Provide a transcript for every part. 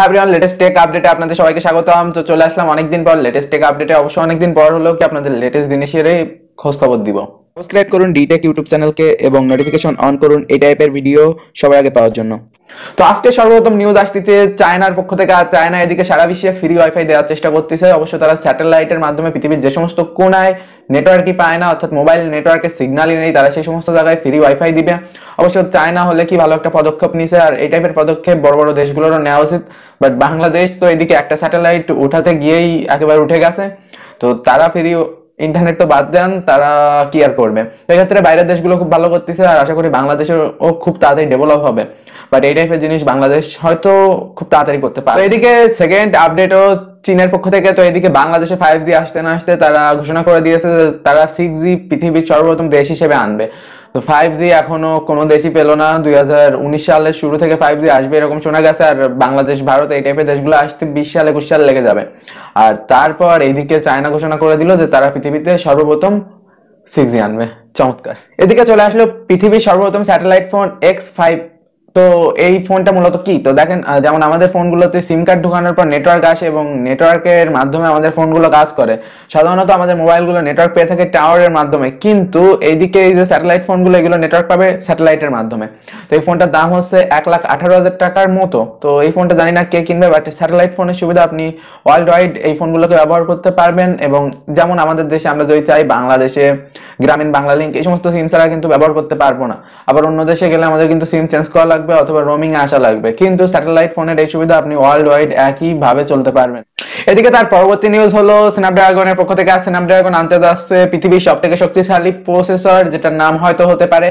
হ্যাঁ latest take আপডেটে আপনাদের সবাইকে স্বাগতম তো চলে আসলাম অনেকদিন পর লেটেস্ট টেক আপডেটে অবশ্যই অনেকদিন পর হলেও কি আপনাদের লেটেস্ট জিনিসের খোঁজ খবর দিব সাবস্ক্রাইব করুন ডিটেক ইউটিউব চ্যানেলকে এবং নোটিফিকেশন অন করুন এই টাইপের ভিডিও সবার আগে পাওয়ার জন্য তো আজকে সর্বপ্রথম নিউজ আসতেছে চায়নার পক্ষ থেকে আর চায়না এদিকে সারা বিশ্বে ফ্রি ওয়াইফাই দেওয়ার চেষ্টা করতেছে অবশ্য তারা স্যাটেলাইটের মাধ্যমে পৃথিবীর যে সমস্ত কোনায় নেটওয়ার্কই পায় না অর্থাৎ মোবাইল নেটওয়ার্কের সিগনালই নেই তারা সেই সমস্ত জায়গায় ফ্রি ওয়াইফাই দিবে অবশ্য চায়না হলে কি ভালো একটা পদক্ষেপ নিছে আর এই টাইপের পদক্ষেপ বড় বড় দেশগুলোরও নেওয়া উচিত বাট বাংলাদেশ তো এদিকে একটা স্যাটেলাইট উঠাতে গিয়েই একেবারে উঠে গেছে তো তারা ফ্রি ইন্টারনেট তো বাদ দেন তারা কি আর করবে এক্ষেত্রে বাইরের দেশগুলো খুব ভালো করতেছে আর আশা করি বাংলাদেশেরও খুব তাড়াতাড়ি ডেভেলপ হবে বাট এই টাইপের জিনিস বাংলাদেশ হয়তো খুব তাড়াতাড়ি করতে পারে এদিকে সেকেন্ড আপডেটও চীনের পক্ষ থেকে তো এদিকে বাংলাদেশে ফাইভ জি আসতে না আসতে তারা ঘোষণা করে দিয়েছে তারা সিক্স জি পৃথিবীর সর্বপ্রথম দেশ হিসেবে আনবে তো ফাইভ জি এখনো কোনো দেশই পেলো না দুই সালের শুরু থেকে ফাইভ জি আসবে এরকম শোনা গেছে আর বাংলাদেশ ভারত এই টাইপের দেশগুলো আসতে বিশ সাল একুশ সাল লেগে যাবে আর তারপর এইদিকে চায়না ঘোষণা করে দিল যে তারা পৃথিবীতে সর্বপ্রথম সিক্স জি আনবে চমৎকার এদিকে চলে আসলো পৃথিবীর সর্বপ্রথম স্যাটেলাইট ফোন এক্স ফাইভ তো এই ফোনটা মূলত কি তো দেখেন যেমন আমাদের ফোনগুলোতে সিম কার্ড ঢুকানোর পর নেটওয়ার্ক আসে এবং নেটওয়ার্কের মাধ্যমে আমাদের ফোনগুলো কাজ করে সাধারণত আমাদের মোবাইলগুলো নেটওয়ার্ক পেয়ে থাকে টাওয়ারের মাধ্যমে কিন্তু এইদিকে এই যে স্যাটেলাইট ফোনগুলো এগুলো নেটওয়ার্ক পাবে স্যাটেলাইটের মাধ্যমে তো এই ফোনটার দাম হচ্ছে এক লাখ আঠারো হাজার টাকার মতো তো এই ফোনটা জানি না কে কিনবে বাট স্যাটেলাইট ফোনের সুবিধা আপনি ওয়ার্ল্ড ওয়াইড এই ফোনগুলোকে ব্যবহার করতে পারবেন এবং যেমন আমাদের দেশে আমরা যদি চাই বাংলাদেশে গ্রামীণ বাংলা লিঙ্ক এই সমস্ত সিম ছাড়া কিন্তু ব্যবহার করতে পারবো না আবার অন্য দেশে গেলে আমাদের কিন্তু সিম চেঞ্জ করা লাগবে অথবা রোমিং আসা লাগবে কিন্তু স্যাটেলাইট ফোনের এই সুবিধা আপনি ওয়ার্ল্ড ওয়াইড ভাবে চলতে পারবেন এদিকে তার পরবর্তী নিউজ হলো স্ন্যাপড্রাগনের পক্ষ থেকে স্ন্যাপড্রাগন আনতে যাচ্ছে পৃথিবীর সবথেকে শক্তিশালী প্রসেসর যেটার নাম হয়তো হতে পারে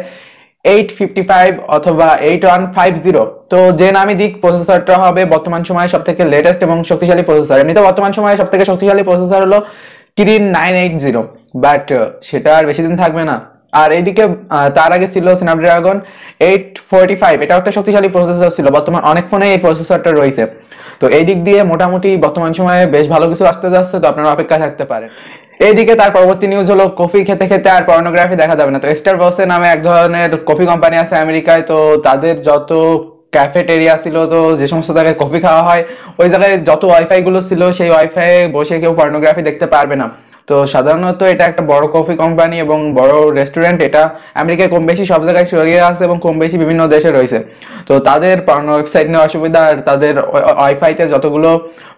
এইট ফিফটি ফাইভ অথবা এইট ওয়ান ফাইভ জিরো তো যে নামই দিক প্রসেসরটা হবে বর্তমান সময়ে সব থেকে লেটেস্ট এবং শক্তিশালী প্রসেসর এমনিতে বর্তমান সময়ে সব থেকে শক্তিশালী প্রসেসর হলো Kirin nine eight zero but সেটা আর বেশি দিন থাকবে না আর এইদিকে তার আগে ছিল স্ন্যাপড্রাগন এইট ফোরটি ফাইভ এটাও একটা শক্তিশালী প্রসেসর ছিল বর্তমান অনেক ফোনে এই প্রসেসরটা রয়েছে তো এই দিক দিয়ে মোটামুটি বর্তমান সময়ে বেশ ভালো কিছু আসতে যাচ্ছে তো আপনারা অপেক্ষা থাকতে পারেন এইদিকে তার পরবর্তী নিউজ হলো কফি খেতে খেতে আর পর্নোগ্রাফি দেখা যাবে না তো স্টার বসে নামে এক ধরনের কফি কোম্পানি আছে আমেরিকায় তো তাদের যত ক্যাফেটেরিয়া ছিল তো যে সমস্ত জায়গায় কফি খাওয়া হয় ওই জায়গায় যত ওয়াইফাই গুলো ছিল সেই ওয়াইফাই বসে কেউ পর্নোগ্রাফি দেখতে পারবে না তো সাধারণত এটা একটা বড় কফি কোম্পানি এবং বড় রেস্টুরেন্ট এটা আমেরিকায় কম বেশি সব জায়গায় ছড়িয়ে আছে এবং কম বেশি বিভিন্ন দেশে রয়েছে তো তাদের পর্ন ওয়েবসাইট নিয়ে অসুবিধা আর তাদের ওয়াইফাইতে যতগুলো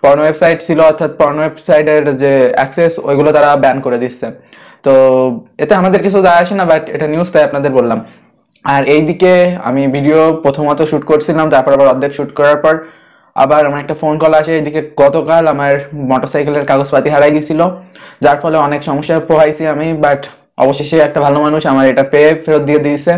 পর্ন ওয়েবসাইট ছিল অর্থাৎ পর্ণ ওয়েবসাইটের যে অ্যাক্সেস ওইগুলো তারা ব্যান করে দিচ্ছে তো এতে আমাদের কিছু যায় আসে না বাট এটা নিউজ তাই আপনাদের বললাম আর এইদিকে আমি ভিডিও প্রথমত শ্যুট করছিলাম তারপর আবার অর্ধেক শ্যুট করার পর আবার আমার একটা ফোন কল আসে এদিকে গতকাল আমার মোটরসাইকেলের কাগজপাতি হারাই গেছিল যার ফলে অনেক সমস্যায় পোহাইছি আমি বাট অবশেষে একটা ভালো মানুষ আমার এটা পেয়ে ফেরত দিয়ে দিয়েছে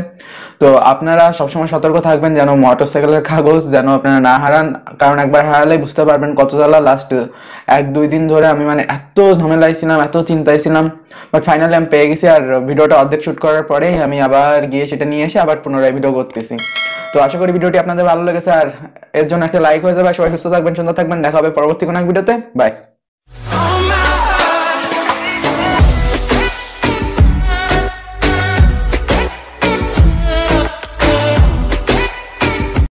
তো আপনারা সবসময় সতর্ক থাকবেন যেন মোটরসাইকেলের কাগজ যেন আপনারা না হারান কারণ একবার হারালে বুঝতে পারবেন কত জ্বালা লাস্ট এক দুই দিন ধরে আমি মানে এত ঝামেলায় ছিলাম এত চিন্তায় ছিলাম বাট ফাইনালি আমি পেয়ে গেছি আর ভিডিওটা অর্ধেক শ্যুট করার পরে আমি আবার গিয়ে সেটা নিয়ে এসে আবার পুনরায় ভিডিও করতেছি তো আশা করি ভিডিওটি আপনাদের ভালো লেগেছে আর এর জন্য একটা লাইক হয়ে যাবে সবাই সুস্থ থাকবেন সুন্দর থাকবেন দেখা হবে পরবর্তী কোনো এক ভিডিওতে বাই